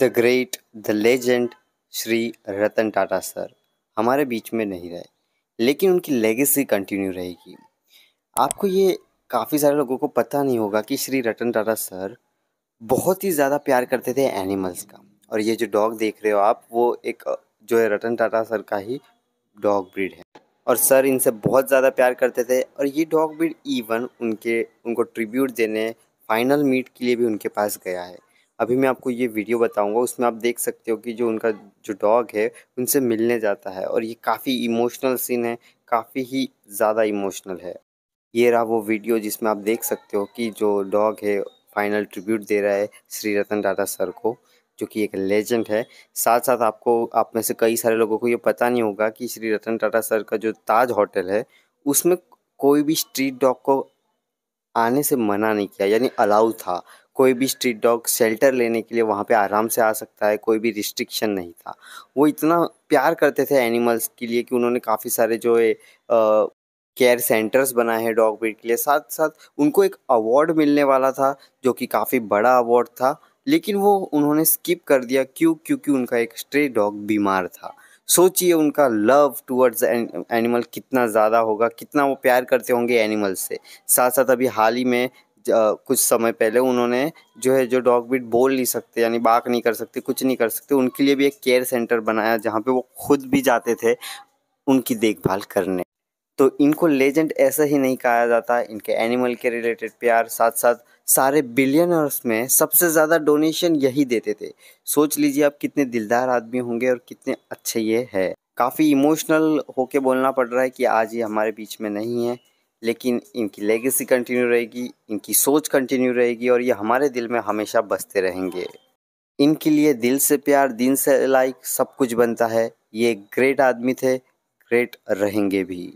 the great the legend Shri Ratan Tata sir हमारे बीच में नहीं रहे लेकिन उनकी लेगेसी कंटिन्यू रहेगी आपको ये काफ़ी सारे लोगों को पता नहीं होगा कि श्री रतन टाटा सर बहुत ही ज़्यादा प्यार करते थे एनिमल्स का और ये जो डॉग देख रहे हो आप वो एक जो है रतन टाटा सर का ही डॉग ब्रीड है और सर इनसे बहुत ज़्यादा प्यार करते थे और ये डॉग ब्रीड इवन उनके उनको ट्रिब्यूट देने फाइनल मीट के लिए भी उनके पास गया है अभी मैं आपको ये वीडियो बताऊंगा उसमें आप देख सकते हो कि जो उनका जो डॉग है उनसे मिलने जाता है और ये काफ़ी इमोशनल सीन है काफ़ी ही ज़्यादा इमोशनल है ये रहा वो वीडियो जिसमें आप देख सकते हो कि जो डॉग है फाइनल ट्रिब्यूट दे रहा है श्री रतन टाटा सर को जो कि एक लेजेंड है साथ साथ आपको आप में से कई सारे लोगों को ये पता नहीं होगा कि श्री रतन टाटा सर का जो ताज होटल है उसमें कोई भी स्ट्रीट डॉग को आने से मना नहीं किया यानी अलाउ था कोई भी स्ट्रीट डॉग शेल्टर लेने के लिए वहाँ पे आराम से आ सकता है कोई भी रिस्ट्रिक्शन नहीं था वो इतना प्यार करते थे एनिमल्स के लिए कि उन्होंने काफ़ी सारे जो है केयर सेंटर्स बनाए हैं डॉग ब्रीड के लिए साथ साथ उनको एक अवार्ड मिलने वाला था जो कि काफ़ी बड़ा अवार्ड था लेकिन वो उन्होंने स्किप कर दिया क्यों क्योंकि उनका एक स्ट्रे डॉग बीमार था सोचिए उनका लव टूवर्ड्स एनिमल कितना ज़्यादा होगा कितना वो प्यार करते होंगे एनिमल से साथ साथ अभी हाल ही में कुछ समय पहले उन्होंने जो है जो डॉग बीट बोल नहीं सकते यानी बाक नहीं कर सकते कुछ नहीं कर सकते उनके लिए भी एक केयर सेंटर बनाया जहाँ पे वो खुद भी जाते थे उनकी देखभाल करने तो इनको लेजेंड ऐसा ही नहीं कहा जाता इनके एनिमल के रिलेटेड प्यार साथ साथ सारे बिलियनर्स में सबसे ज़्यादा डोनेशन यही देते थे सोच लीजिए आप कितने दिलदार आदमी होंगे और कितने अच्छे ये है काफ़ी इमोशनल होके बोलना पड़ रहा है कि आज ये हमारे बीच में नहीं है लेकिन इनकी लेगेसी कंटिन्यू रहेगी इनकी सोच कंटिन्यू रहेगी और ये हमारे दिल में हमेशा बसते रहेंगे इनके लिए दिल से प्यार दिन से लाइक सब कुछ बनता है ये ग्रेट आदमी थे ग्रेट रहेंगे भी